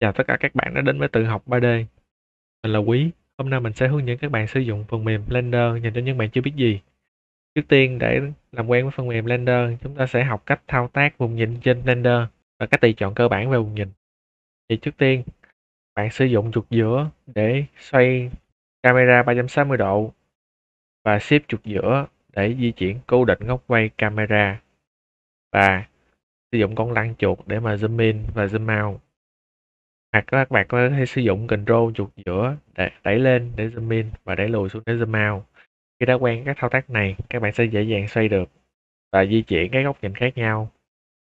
Chào dạ, tất cả các bạn đã đến với tự học 3D. Mình là Quý. Hôm nay mình sẽ hướng dẫn các bạn sử dụng phần mềm Blender dành cho những bạn chưa biết gì. Trước tiên để làm quen với phần mềm Blender, chúng ta sẽ học cách thao tác vùng nhìn trên Blender và cách tùy chọn cơ bản về vùng nhìn. Thì trước tiên, bạn sử dụng chuột giữa để xoay camera 360 độ và shift chuột giữa để di chuyển cố định góc quay camera và sử dụng con lăn chuột để mà zoom in và zoom out hoặc các bạn có thể sử dụng Control chuột giữa để đẩy lên để zoom in và đẩy lùi xuống để zoom out. Khi đã quen các thao tác này, các bạn sẽ dễ dàng xoay được và di chuyển các góc nhìn khác nhau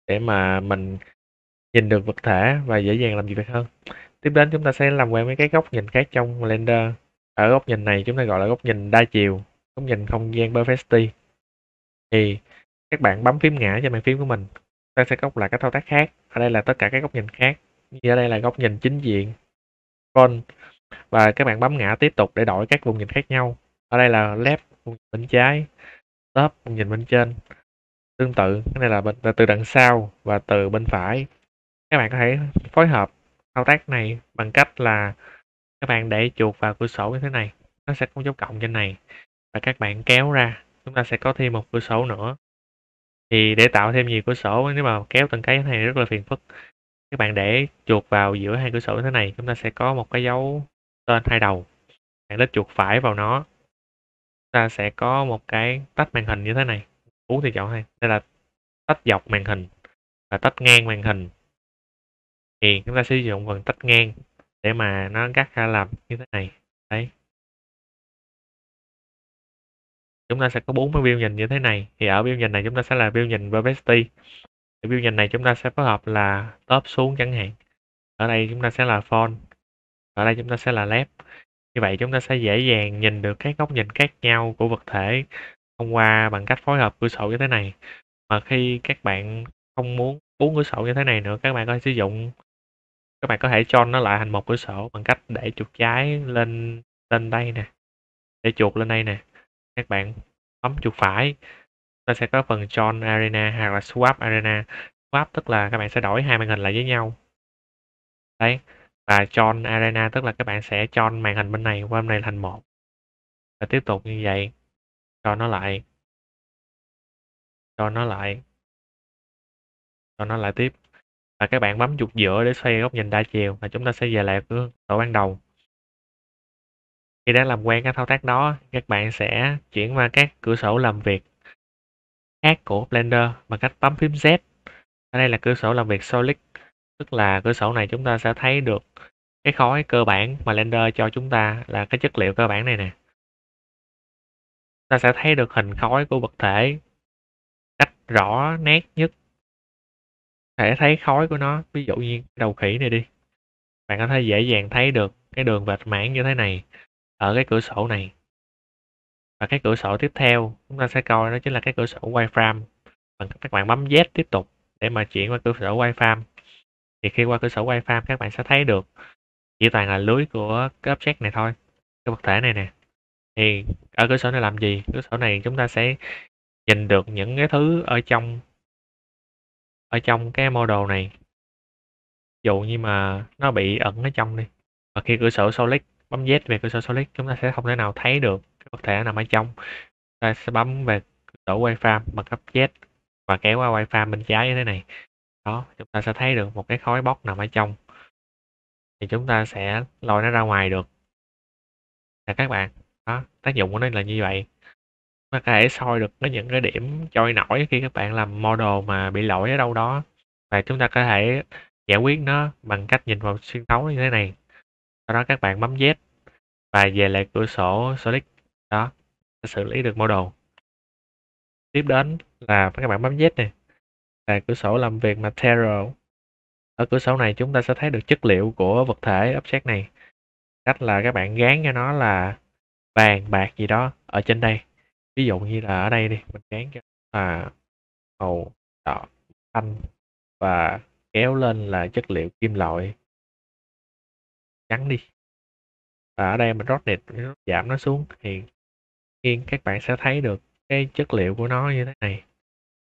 để mà mình nhìn được vật thể và dễ dàng làm gì việc hơn. Tiếp đến chúng ta sẽ làm quen với các góc nhìn khác trong Blender. Ở góc nhìn này chúng ta gọi là góc nhìn đa chiều, góc nhìn không gian Perfecti. Thì các bạn bấm phím ngã trên bàn phím của mình, ta sẽ có lại các thao tác khác. Ở đây là tất cả các góc nhìn khác như ở đây là góc nhìn chính diện con và các bạn bấm ngã tiếp tục để đổi các vùng nhìn khác nhau ở đây là left vùng nhìn bên trái top vùng nhìn bên trên tương tự cái này là, bên, là từ đằng sau và từ bên phải các bạn có thể phối hợp thao tác này bằng cách là các bạn để chuột vào cửa sổ như thế này nó sẽ có dấu cộng trên này và các bạn kéo ra chúng ta sẽ có thêm một cửa sổ nữa thì để tạo thêm nhiều cửa sổ nếu mà kéo từng cái này rất là phiền phức các bạn để chuột vào giữa hai cửa sổ như thế này chúng ta sẽ có một cái dấu tên hai đầu bạn lết chuột phải vào nó chúng ta sẽ có một cái tách màn hình như thế này uống thì chọn hai đây là tách dọc màn hình và tách ngang màn hình thì chúng ta sử dụng phần tách ngang để mà nó cắt ra làm như thế này đấy chúng ta sẽ có bốn cái view nhìn như thế này thì ở view nhìn này chúng ta sẽ là view nhìn vervesti để view nhìn này chúng ta sẽ phối hợp là top xuống chẳng hạn ở đây chúng ta sẽ là font ở đây chúng ta sẽ là left như vậy chúng ta sẽ dễ dàng nhìn được các góc nhìn khác nhau của vật thể thông qua bằng cách phối hợp cửa sổ như thế này mà khi các bạn không muốn uống cửa sổ như thế này nữa các bạn có thể sử dụng các bạn có thể cho nó lại thành một cửa sổ bằng cách để chuột trái lên lên đây nè để chuột lên đây nè các bạn bấm chuột phải nó sẽ có phần John Arena hoặc là Swap Arena Swap tức là các bạn sẽ đổi hai màn hình lại với nhau đấy và John Arena tức là các bạn sẽ John màn hình bên này qua bên này thành một và tiếp tục như vậy cho nó lại cho nó lại cho nó lại tiếp và các bạn bấm chuột giữa để xoay góc nhìn đa chiều và chúng ta sẽ về lại cửa sổ ban đầu khi đã làm quen các thao tác đó các bạn sẽ chuyển qua các cửa sổ làm việc khác của Blender bằng cách bấm phím Z. Ở đây là cửa sổ làm việc Solid, tức là cửa sổ này chúng ta sẽ thấy được cái khối cơ bản mà Blender cho chúng ta là cái chất liệu cơ bản này nè. Ta sẽ thấy được hình khối của vật thể cách rõ nét nhất. Thể thấy khối của nó, ví dụ như đầu khỉ này đi. Bạn có thể dễ dàng thấy được cái đường vệt mảng như thế này ở cái cửa sổ này và cái cửa sổ tiếp theo chúng ta sẽ coi đó chính là cái cửa sổ wireframe bằng các bạn bấm Z tiếp tục để mà chuyển qua cửa sổ wireframe thì khi qua cửa sổ wireframe các bạn sẽ thấy được chỉ toàn là lưới của cái object này thôi cái vật thể này nè thì ở cửa sổ này làm gì cửa sổ này chúng ta sẽ nhìn được những cái thứ ở trong ở trong cái model này dụ như mà nó bị ẩn ở trong đi và khi cửa sổ solid bấm Z về cửa sổ solid chúng ta sẽ không thể nào thấy được có thể nằm ở trong ta sẽ bấm về chỗ wifi bằng cấp z và kéo qua wifi bên trái như thế này đó chúng ta sẽ thấy được một cái khối bóc nằm ở trong thì chúng ta sẽ lôi nó ra ngoài được nè các bạn đó tác dụng của nó là như vậy mà có thể soi được cái những cái điểm trôi nổi khi các bạn làm model mà bị lỗi ở đâu đó và chúng ta có thể giải quyết nó bằng cách nhìn vào xuyên thấu như thế này sau đó các bạn bấm Z và về lại cửa sổ Solid xử lý được model tiếp đến là các bạn bấm Z này là cửa sổ làm việc material ở cửa sổ này chúng ta sẽ thấy được chất liệu của vật thể object này cách là các bạn gán cho nó là vàng bạc gì đó ở trên đây ví dụ như là ở đây đi mình gán cho là màu đỏ xanh và kéo lên là chất liệu kim loại trắng đi và ở đây mình rót đẹp giảm nó xuống thì nhiên các bạn sẽ thấy được cái chất liệu của nó như thế này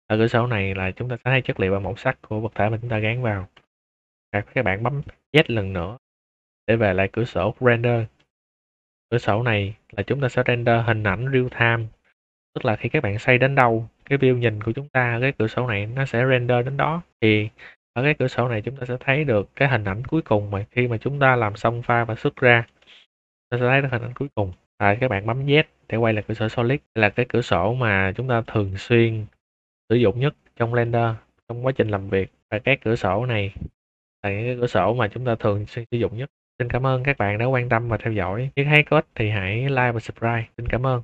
ở cửa sổ này là chúng ta sẽ thấy chất liệu và màu sắc của vật thể mà chúng ta gắn vào và các bạn bấm Z lần nữa để về lại cửa sổ render cửa sổ này là chúng ta sẽ render hình ảnh real time tức là khi các bạn xây đến đâu cái view nhìn của chúng ta cái cửa sổ này nó sẽ render đến đó thì ở cái cửa sổ này chúng ta sẽ thấy được cái hình ảnh cuối cùng mà khi mà chúng ta làm xong pha và xuất ra ta sẽ thấy được hình ảnh cuối cùng rồi các bạn bấm Z để quay lại cửa sổ Solid. là cái cửa sổ mà chúng ta thường xuyên sử dụng nhất trong Blender trong quá trình làm việc. Và các cửa sổ này là những cái cửa sổ mà chúng ta thường xuyên sử dụng nhất. Xin cảm ơn các bạn đã quan tâm và theo dõi. Nếu thấy có ích thì hãy like và subscribe. Xin cảm ơn.